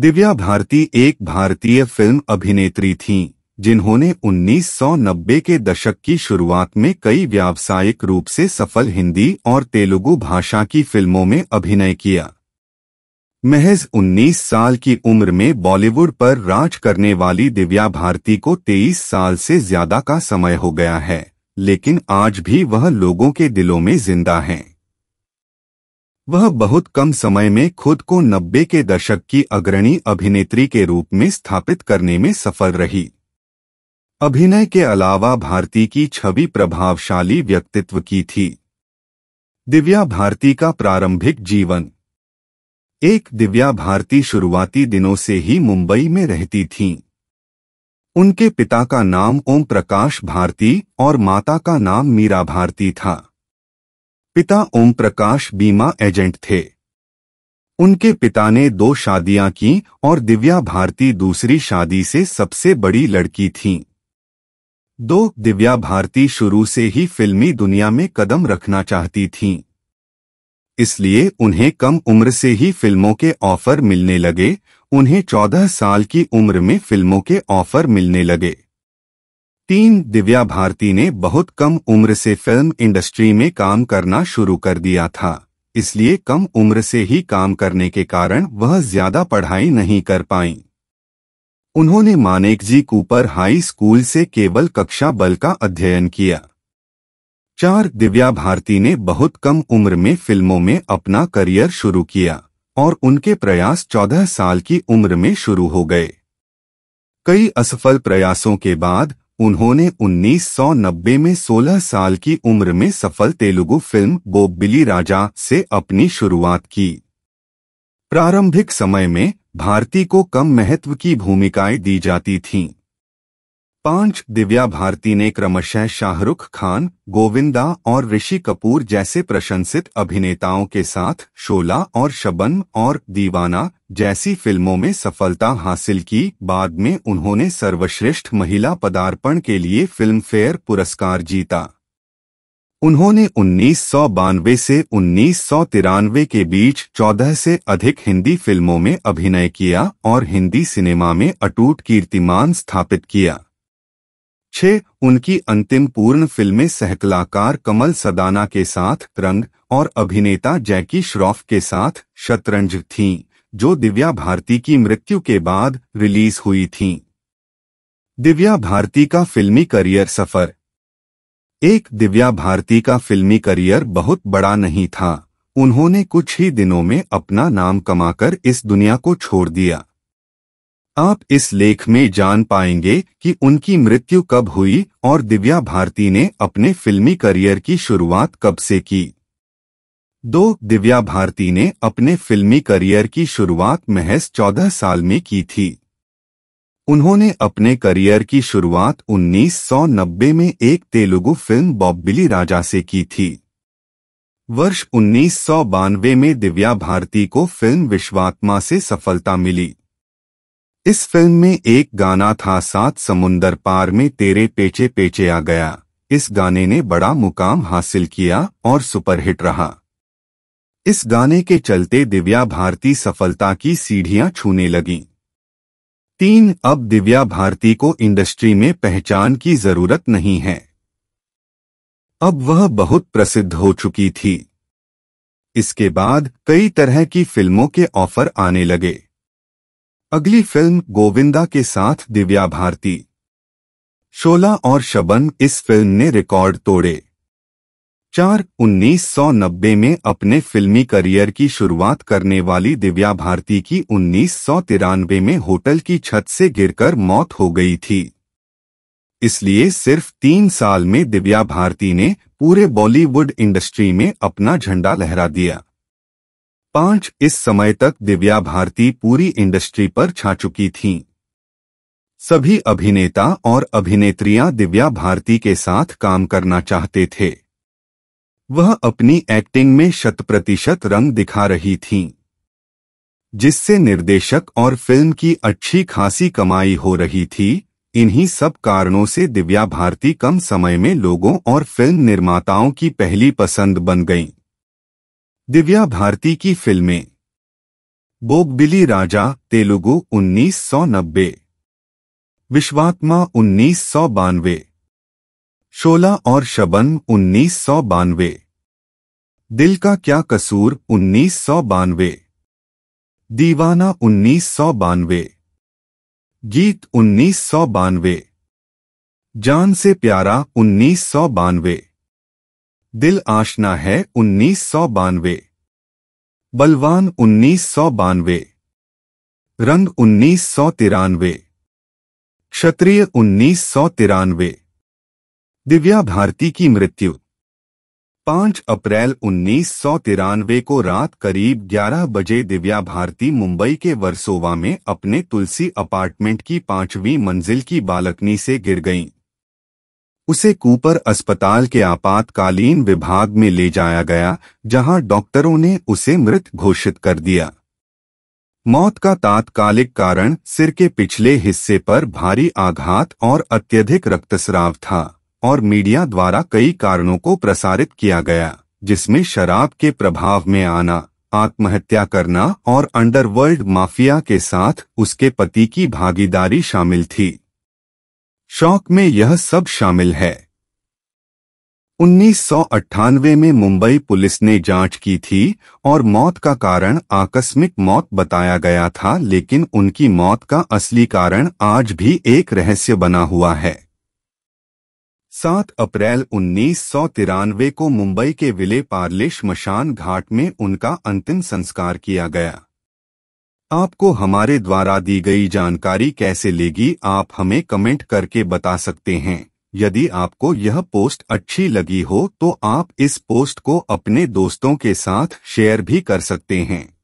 दिव्या भारती एक भारतीय फिल्म अभिनेत्री थीं जिन्होंने 1990 के दशक की शुरुआत में कई व्यावसायिक रूप से सफल हिंदी और तेलुगु भाषा की फिल्मों में अभिनय किया महज 19 साल की उम्र में बॉलीवुड पर राज करने वाली दिव्या भारती को 23 साल से ज्यादा का समय हो गया है लेकिन आज भी वह लोगों के दिलों में जिंदा हैं वह बहुत कम समय में खुद को नब्बे के दशक की अग्रणी अभिनेत्री के रूप में स्थापित करने में सफल रही अभिनय के अलावा भारती की छवि प्रभावशाली व्यक्तित्व की थी दिव्या भारती का प्रारंभिक जीवन एक दिव्या भारती शुरुआती दिनों से ही मुंबई में रहती थीं। उनके पिता का नाम ओम प्रकाश भारती और माता का नाम मीरा भारती था पिता ओम प्रकाश बीमा एजेंट थे उनके पिता ने दो शादियां की और दिव्या भारती दूसरी शादी से सबसे बड़ी लड़की थीं। दो दिव्या भारती शुरू से ही फिल्मी दुनिया में कदम रखना चाहती थीं। इसलिए उन्हें कम उम्र से ही फिल्मों के ऑफर मिलने लगे उन्हें चौदह साल की उम्र में फिल्मों के ऑफर मिलने लगे तीन दिव्या भारती ने बहुत कम उम्र से फिल्म इंडस्ट्री में काम करना शुरू कर दिया था इसलिए कम उम्र से ही काम करने के कारण वह ज्यादा पढ़ाई नहीं कर पाई उन्होंने मानेकजी कूपर हाई स्कूल से केवल कक्षा बल का अध्ययन किया चार दिव्या भारती ने बहुत कम उम्र में फिल्मों में अपना करियर शुरू किया और उनके प्रयास चौदह साल की उम्र में शुरू हो गए कई असफल प्रयासों के बाद उन्होंने 1990 में 16 साल की उम्र में सफल तेलुगु फिल्म बोबिली राजा से अपनी शुरुआत की प्रारंभिक समय में भारती को कम महत्व की भूमिकाएं दी जाती थीं। पांच दिव्या भारती ने क्रमशः शाहरुख खान गोविंदा और ऋषि कपूर जैसे प्रशंसित अभिनेताओं के साथ शोला और शबन और दीवाना जैसी फिल्मों में सफलता हासिल की बाद में उन्होंने सर्वश्रेष्ठ महिला पदार्पण के लिए फिल्म फेयर पुरस्कार जीता उन्होंने उन्नीस से उन्नीस के बीच 14 से अधिक हिंदी फिल्मों में अभिनय किया और हिंदी सिनेमा में अटूट कीर्तिमान स्थापित किया छे उनकी अंतिम पूर्ण फिल्में सहकलाकार कमल सदाना के साथ रंग और अभिनेता जैकी श्रॉफ के साथ शतरंज थीं, जो दिव्या भारती की मृत्यु के बाद रिलीज हुई थीं। दिव्या भारती का फिल्मी करियर सफर एक दिव्या भारती का फिल्मी करियर बहुत बड़ा नहीं था उन्होंने कुछ ही दिनों में अपना नाम कमाकर इस दुनिया को छोड़ दिया आप इस लेख में जान पाएंगे कि उनकी मृत्यु कब हुई और दिव्या भारती ने अपने फिल्मी करियर की शुरुआत कब से की दो दिव्या भारती ने अपने फिल्मी करियर की शुरुआत महज चौदह साल में की थी उन्होंने अपने करियर की शुरुआत 1990 में एक तेलुगु फिल्म बॉब्बिली राजा से की थी वर्ष उन्नीस में दिव्या भारती को फिल्म विश्वात्मा से सफलता मिली इस फिल्म में एक गाना था सात समुंदर पार में तेरे पेचे पेचे आ गया इस गाने ने बड़ा मुकाम हासिल किया और सुपरहिट रहा इस गाने के चलते दिव्या भारती सफलता की सीढ़ियां छूने लगीं तीन अब दिव्या भारती को इंडस्ट्री में पहचान की जरूरत नहीं है अब वह बहुत प्रसिद्ध हो चुकी थी इसके बाद कई तरह की फिल्मों के ऑफर आने लगे अगली फिल्म गोविंदा के साथ दिव्या भारती शोला और शबन इस फिल्म ने रिकॉर्ड तोड़े चार 1990 में अपने फिल्मी करियर की शुरुआत करने वाली दिव्या भारती की उन्नीस में होटल की छत से गिरकर मौत हो गई थी इसलिए सिर्फ तीन साल में दिव्या भारती ने पूरे बॉलीवुड इंडस्ट्री में अपना झंडा लहरा दिया पांच इस समय तक दिव्या भारती पूरी इंडस्ट्री पर छा चुकी थीं। सभी अभिनेता और अभिनेत्रियां दिव्या भारती के साथ काम करना चाहते थे वह अपनी एक्टिंग में शत प्रतिशत रंग दिखा रही थीं, जिससे निर्देशक और फिल्म की अच्छी खासी कमाई हो रही थी इन्हीं सब कारणों से दिव्या भारती कम समय में लोगों और फिल्म निर्माताओं की पहली पसंद बन गईं। दिव्या भारती की फिल्में बोगबिली राजा तेलुगु उन्नीस सौ नब्बे विश्वात्मा उन्नीस सौ बानवे शोला और शबन उन्नीस सौ बानवे दिल का क्या कसूर उन्नीस सौ बानवे दीवाना उन्नीस सौ बानवे गीत उन्नीस सौ बानवे जान से प्यारा उन्नीस सौ बानवे दिल आशना है उन्नीस सौ बानवे बलवान उन्नीस सौ बानवे रंग उन्नीस सौ तिरानवे क्षत्रिय उन्नीस सौ तिरानवे दिव्या भारती की मृत्यु पांच अप्रैल उन्नीस सौ तिरानवे को रात करीब ग्यारह बजे दिव्या भारती मुंबई के वर्सोवा में अपने तुलसी अपार्टमेंट की पांचवीं मंजिल की बालकनी से गिर गईं। उसे कूपर अस्पताल के आपातकालीन विभाग में ले जाया गया जहां डॉक्टरों ने उसे मृत घोषित कर दिया मौत का तात्कालिक कारण सिर के पिछले हिस्से पर भारी आघात और अत्यधिक रक्तस्राव था और मीडिया द्वारा कई कारणों को प्रसारित किया गया जिसमें शराब के प्रभाव में आना आत्महत्या करना और अंडरवर्ल्ड माफिया के साथ उसके पति की भागीदारी शामिल थी शौक में यह सब शामिल है उन्नीस में मुंबई पुलिस ने जांच की थी और मौत का कारण आकस्मिक मौत बताया गया था लेकिन उनकी मौत का असली कारण आज भी एक रहस्य बना हुआ है 7 अप्रैल उन्नीस को मुंबई के विले पार्ले शमशान घाट में उनका अंतिम संस्कार किया गया आपको हमारे द्वारा दी गई जानकारी कैसे लेगी आप हमें कमेंट करके बता सकते हैं यदि आपको यह पोस्ट अच्छी लगी हो तो आप इस पोस्ट को अपने दोस्तों के साथ शेयर भी कर सकते हैं